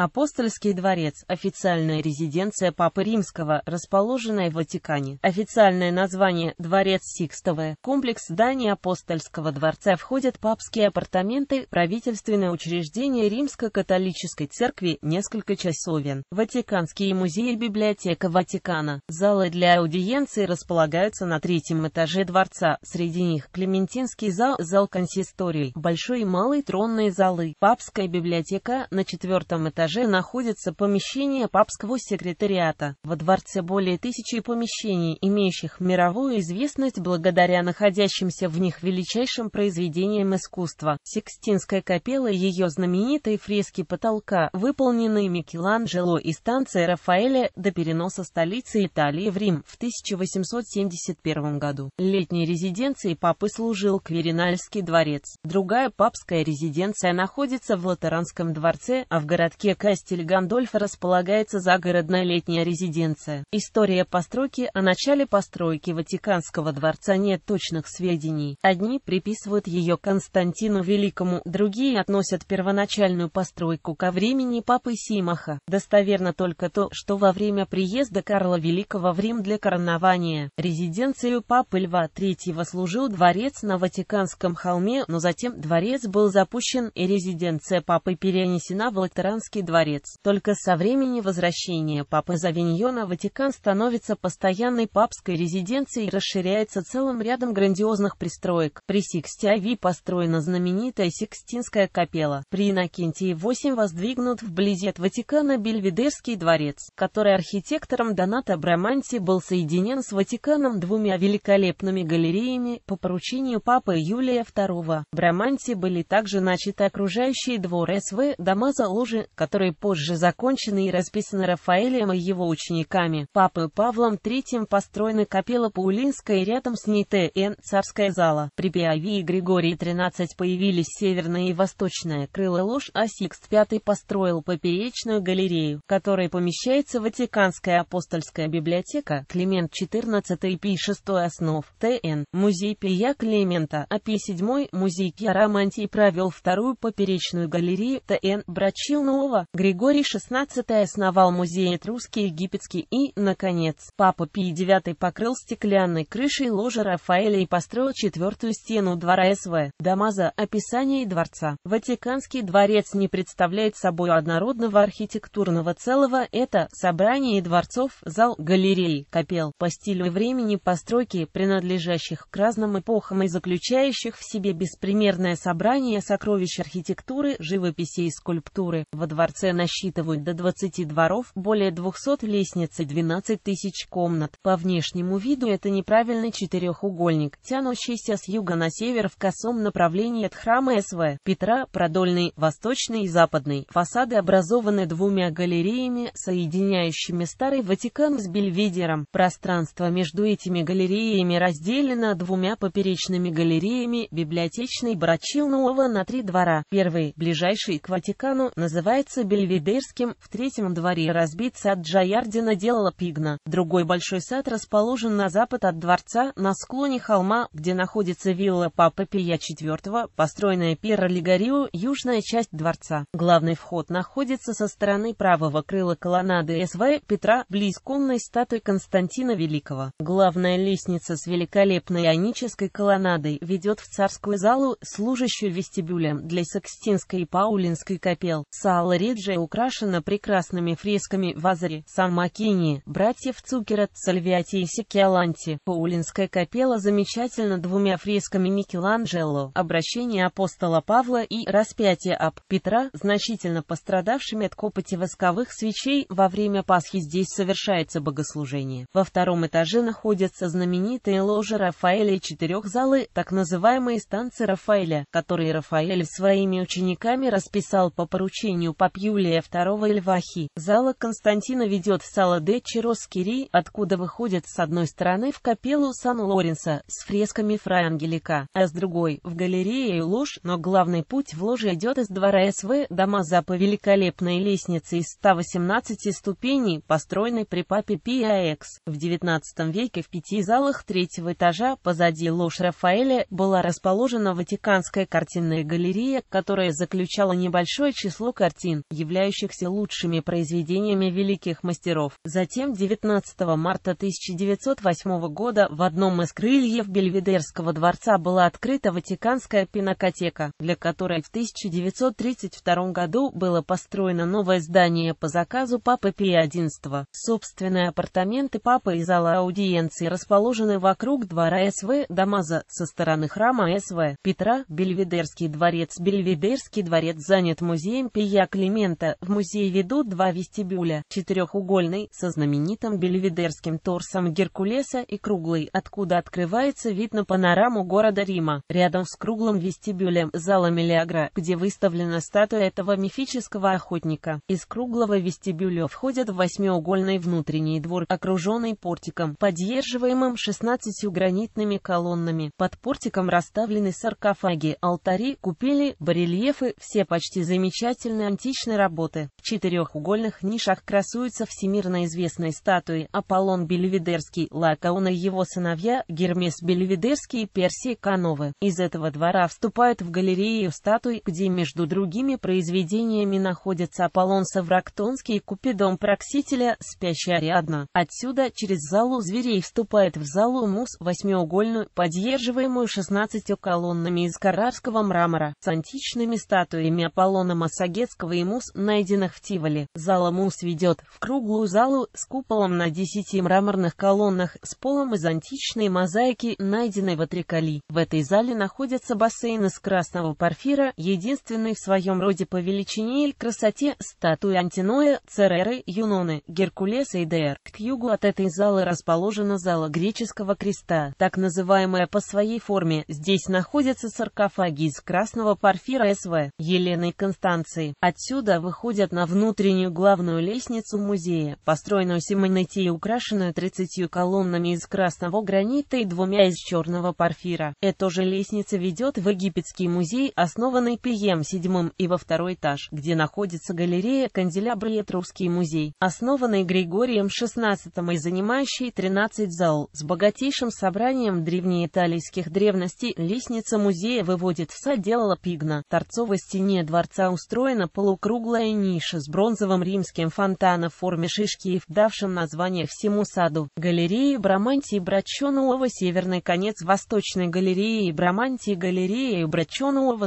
Апостольский дворец – официальная резиденция Папы Римского, расположенная в Ватикане. Официальное название – Дворец Сикстовое. Комплекс зданий Апостольского дворца входят папские апартаменты, правительственное учреждение Римско-католической церкви, несколько часовен, Ватиканские музеи и библиотека Ватикана. Залы для аудиенции располагаются на третьем этаже дворца, среди них Клементинский зал, зал консисторий, большой и малый тронные залы, папская библиотека на четвертом этаже этаже находится помещение папского секретариата. Во дворце более тысячи помещений, имеющих мировую известность благодаря находящимся в них величайшим произведениям искусства. Сикстинская капелла и ее знаменитые фрески потолка, выполненные Микеланджело и станция Рафаэля до переноса столицы Италии в Рим в 1871 году. Летней резиденцией папы служил Кверинальский дворец. Другая папская резиденция находится в Латеранском дворце, а в городке Кастель Гандольфа располагается загородная летняя резиденция. История постройки О начале постройки Ватиканского дворца нет точных сведений. Одни приписывают ее Константину Великому, другие относят первоначальную постройку ко времени Папы Симаха. Достоверно только то, что во время приезда Карла Великого в Рим для коронования резиденцию Папы Льва III служил дворец на Ватиканском холме, но затем дворец был запущен и резиденция Папы перенесена в Латеранский дворец. Только со времени возвращения папы из Авиньона Ватикан становится постоянной папской резиденцией и расширяется целым рядом грандиозных пристроек. При Сикстиави построена знаменитая Сикстинская капела. При Иннокентии 8 воздвигнут вблизи от Ватикана Бельведерский дворец, который архитектором Доната Браманти был соединен с Ватиканом двумя великолепными галереями по поручению папы Юлия II. Браманти были также начаты окружающие двор СВ, дома за ложи, которые которые позже закончены и расписаны Рафаэлем и его учениками, Папы Павлом III построены капелла Паулинская и рядом с ней Т.Н. Царская зала. При Пиави и Григории XIII появились северное и восточное крыло лож, а Сикст V построил поперечную галерею, в которой помещается Ватиканская апостольская библиотека, Климент XIV и Пи VI основ, Т.Н. Музей Пия Климента, а Пи VII Музей Киарамантии провел вторую поперечную галерею Т.Н. брачил нового. Ростова, Григорий XVI основал музей этрусский, египетский и, наконец, Папа Пий IX покрыл стеклянной крышей ложа Рафаэля и построил четвертую стену двора СВ, Дамаза, описание дворца. Ватиканский дворец не представляет собой однородного архитектурного целого, это собрание дворцов, зал, галерей, капел, по стилю времени постройки, принадлежащих к разным эпохам и заключающих в себе беспримерное собрание сокровищ архитектуры, живописи и скульптуры. Во дворце дворце насчитывают до 20 дворов, более 200 лестниц и 12 тысяч комнат. По внешнему виду это неправильный четырехугольник, тянущийся с юга на север в косом направлении от храма СВ Петра, продольный, восточный и западный. Фасады образованы двумя галереями, соединяющими Старый Ватикан с Бельведером. Пространство между этими галереями разделено двумя поперечными галереями Библиотечный библиотечной Брачилнуова на три двора. Первый, ближайший к Ватикану, называется дворце Бельведерским, в третьем дворе разбит сад Джаярдина делала Пигна. Другой большой сад расположен на запад от дворца, на склоне холма, где находится вилла Папы Пия IV, построенная Пьер Лигарио, южная часть дворца. Главный вход находится со стороны правого крыла колоннады СВ Петра, близ конной статуи Константина Великого. Главная лестница с великолепной ионической колоннадой ведет в царскую залу, служащую вестибюлем для Сакстинской и Паулинской капел. Сала Париджа украшена прекрасными фресками Вазари, Сан Макини, братьев Цукера, Сальвиати и Секиаланти. Паулинская капелла замечательна двумя фресками Микеланджело, обращение апостола Павла и распятие ап Петра, значительно пострадавшими от копоти восковых свечей. Во время Пасхи здесь совершается богослужение. Во втором этаже находятся знаменитые ложи Рафаэля и четырех залы, так называемые станции Рафаэля, которые Рафаэль своими учениками расписал по поручению папы Юлия II Ильвахи. Зала Константина ведет сала де Чироскири, откуда выходит с одной стороны в капеллу Сан-Лоренса с фресками Фра Ангелика, а с другой — в галерею Луж, но главный путь в Луже идет из двора СВ дома по великолепной лестнице из 118 ступеней, построенной при папе Пиаэкс. В XIX веке в пяти залах третьего этажа позади Луж Рафаэля была расположена Ватиканская картинная галерея, которая заключала небольшое число картин, являющихся лучшими произведениями великих мастеров. Затем 19 марта 1908 года в одном из крыльев Бельведерского дворца была открыта Ватиканская пинакотека, для которой в 1932 году было построено новое здание по заказу Папы Пия XI. Собственные апартаменты Папы и зала аудиенции расположены вокруг двора СВ Дамаза со стороны храма СВ Петра, Бельведерский дворец. Бельведерский дворец занят музеем Пия Климента момента в музей ведут два вестибюля, четырехугольный, со знаменитым бельведерским торсом Геркулеса и круглый, откуда открывается вид на панораму города Рима. Рядом с круглым вестибюлем зала Мелиагра, где выставлена статуя этого мифического охотника. Из круглого вестибюля входят в восьмиугольный внутренний двор, окруженный портиком, поддерживаемым 16 гранитными колоннами. Под портиком расставлены саркофаги, алтари, купели, барельефы, все почти замечательные античные отличной работы. В четырехугольных нишах красуются всемирно известные статуи Аполлон Бельведерский, Лакаон и его сыновья, Гермес Бельведерский и Персий Кановы. Из этого двора вступают в галерею статуй, где между другими произведениями находятся Аполлон Саврактонский, Купидон Проксителя, Спящая Ариадна. Отсюда через залу зверей вступает в залу мус восьмиугольную, поддерживаемую 16 колоннами из карарского мрамора, с античными статуями Аполлона Массагетского и мус Мус, найденных в Тиволе. Зала Мус ведет в круглую залу с куполом на десяти мраморных колоннах с полом из античной мозаики, найденной в Атрикали. В этой зале находятся бассейны из красного порфира, единственный в своем роде по величине и красоте, статуи Антиноя, Цереры, Юноны, Геркулеса и Дер. К югу от этой залы расположена зала греческого креста, так называемая по своей форме. Здесь находятся саркофаги из красного порфира СВ Елены и Констанции. Отсюда отсюда выходят на внутреннюю главную лестницу музея, построенную Симонетти и украшенную 30 колоннами из красного гранита и двумя из черного порфира. Эта же лестница ведет в египетский музей, основанный Пием VII и во второй этаж, где находится галерея канделябры и Этрусский музей, основанный Григорием XVI и занимающий 13 зал с богатейшим собранием древнеиталийских древностей. Лестница музея выводит в садела Пигна. Торцовой стене дворца устроена полукруг круглая ниша с бронзовым римским фонтаном в форме шишки и вдавшим название всему саду. Галереи Брамантии Браченулова Северный конец Восточной галереи и Брамантии галерея и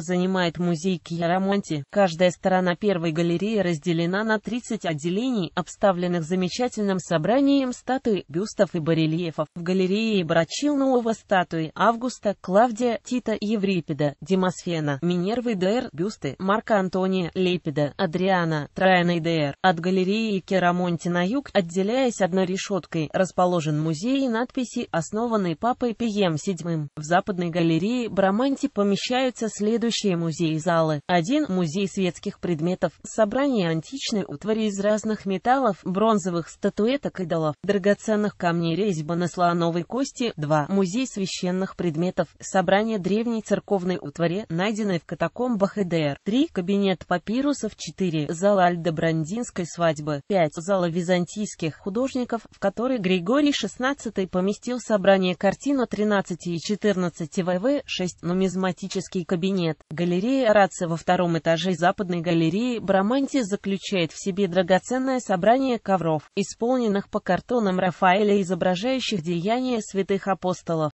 занимает музей Кьярамонти. Каждая сторона первой галереи разделена на 30 отделений, обставленных замечательным собранием статуй, бюстов и барельефов. В галерее Брачилнулова статуи Августа, Клавдия, Тита, Еврипида, Демосфена, Минервы Дэр, бюсты Марка Антония, Лепида, улицы Адриана Траяна ДР от галереи Керамонти на юг, отделяясь одной решеткой, расположен музей надписи, основанный Папой Пием VII. В западной галерее Браманти помещаются следующие музеи-залы. Один – музей светских предметов, собрание античной утвари из разных металлов, бронзовых статуэток идолов, драгоценных камней резьба на слоновой кости. два, Музей священных предметов, собрание древней церковной утвари, найденной в катакомбах ИДР. три, Кабинет папирусов 4. Зал Альдобрандинской свадьбы. 5. Зала византийских художников, в который Григорий XVI поместил собрание картин о 13 и 14 ВВ. 6. Нумизматический кабинет. Галерея Рация во втором этаже Западной галереи Браманти заключает в себе драгоценное собрание ковров, исполненных по картонам Рафаэля, изображающих деяния святых апостолов.